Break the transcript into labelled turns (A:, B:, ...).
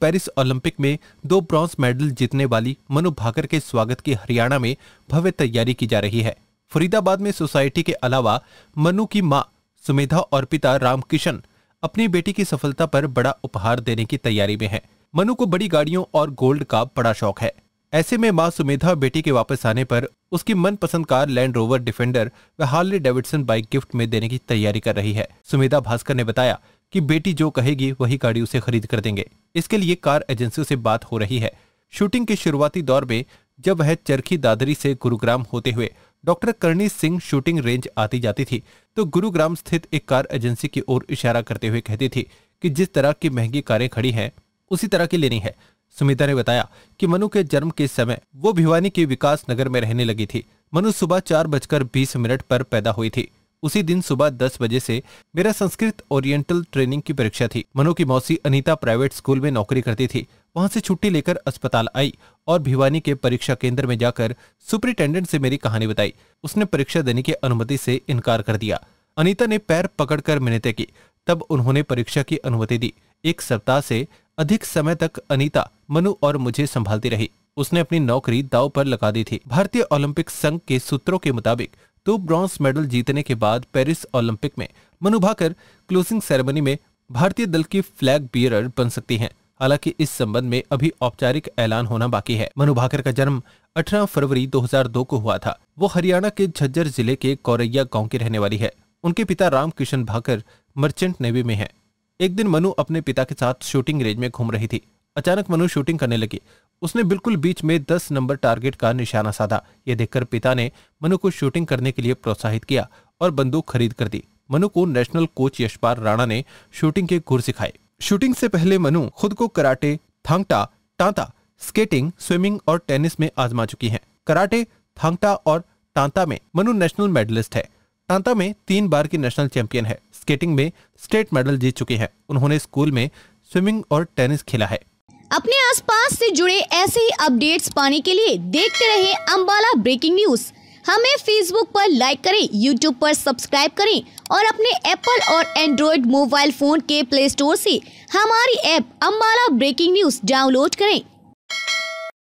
A: Paris Olympic में दो bronze medal जीतने वाली मनु भाकर के स्वागत की हरियाणा में भव्य तैयारी की जा रही है फरीदाबाद में सोसाइटी के अलावा मनु की मां सुमेधा और पिता रामकिशन अपनी बेटी की सफलता पर बड़ा उपहार देने की तैयारी में है मनु को बड़ी गाड़ियों और गोल्ड का बड़ा शौक है ऐसे में मां सुमेधा बेटी के वापस आने पर उसकी मनपसंद कार लैंड रोवर डिफेंडर व हार्ले डेविडसन बाइक गिफ्ट में देने की तैयारी कर रही है सुमेधा भास्कर ने बताया कि बेटी जो कहेगी वही गाड़ी उसे खरीद कर देंगे इसके लिए कार एजेंसियों से बात हो रही है शूटिंग के शुरुआती दौर में जब वह चरखी दादरी से गुरुग्राम होते हुए doctor Karni Singh shooting range आती जाती थी तो गुरुग्राम स्थित एक कार एजेंसी की ओर इशारा करते हुए कहती थी कि जिस तरह की महंगी कारें खड़ी हैं उसी तरह की लेनी है सुमिता ने बताया कि मनु के जन्म के समय वो भिवानी के विकास नगर में रहने लगी थी मनु सुबह चार बजकर बीस मिनट पर पैदा हुई थी उसी दिन सुबह दस बजे से मेरा संस्कृत ओरिएंटल ट्रेनिंग की परीक्षा थी मनु की मौसी अनीता प्राइवेट स्कूल में नौकरी करती थी वहां से छुट्टी लेकर अस्पताल आई और भिवानी के परीक्षा केंद्र में जाकर सुपरिटेंडेंट से मेरी कहानी बताई उसने परीक्षा देने की अनुमति से इनकार कर दिया अनीता ने पैर पकड़कर मिन्नतें की तब उन्होंने परीक्षा की अनुमति दी एक सप्ताह से अधिक समय तक अनीता मनु और मुझे संभालती रही उसने अपनी नौकरी दाव पर लगा दी थी भारतीय ओलंपिक संघ के सूत्रों के मुताबिक दो ब्रॉन्ज मेडल जीतने के बाद पेरिस ओलंपिक में मनु भाकर क्लोजिंग सेरेमनी में भारतीय दल की फ्लैग बियरर बन सकती हैं हालांकि इस संबंध में अभी औपचारिक ऐलान होना बाकी है मनु भाकर का जन्म 18 फरवरी 2002 को हुआ था वो हरियाणा के झज्जर जिले के कोरैया गांव की रहने वाली है उनके पिता रामकिशन भाकर मर्चेंट नेवी में है एक दिन मनु अपने पिता के साथ शूटिंग रेंज में घूम रही थी अचानक मनु शूटिंग करने लगी उसने बिल्कुल बीच में दस नंबर टारगेट का निशाना साधा यह देखकर पिता ने मनु को शूटिंग करने के लिए प्रोत्साहित किया और बंदूक खरीद कर दी मनु को नेशनल कोच यशपाल राणा ने शूटिंग के गुर सिखाए शूटिंग से पहले मनु खुद को कराटे थांगटा टांता स्केटिंग स्विमिंग और टेनिस में आजमा चुकी हैं कराटे थांगटा और टांता में मनु नेशनल मेडलिस्ट है टांता में तीन बार की नेशनल चैंपियन है स्केटिंग में स्टेट मेडल जीत चुकी है उन्होंने स्कूल में स्विमिंग और टेनिस खेला है
B: अपने आसपास से जुड़े ऐसे ही अपडेट्स पाने के लिए देखते रहे अम्बाला ब्रेकिंग न्यूज हमें फेसबुक पर लाइक करें यूट्यूब पर सब्सक्राइब करें और अपने एप्पल और एंड्रॉयड मोबाइल फोन के प्ले स्टोर से हमारी app Ambala breaking news download करें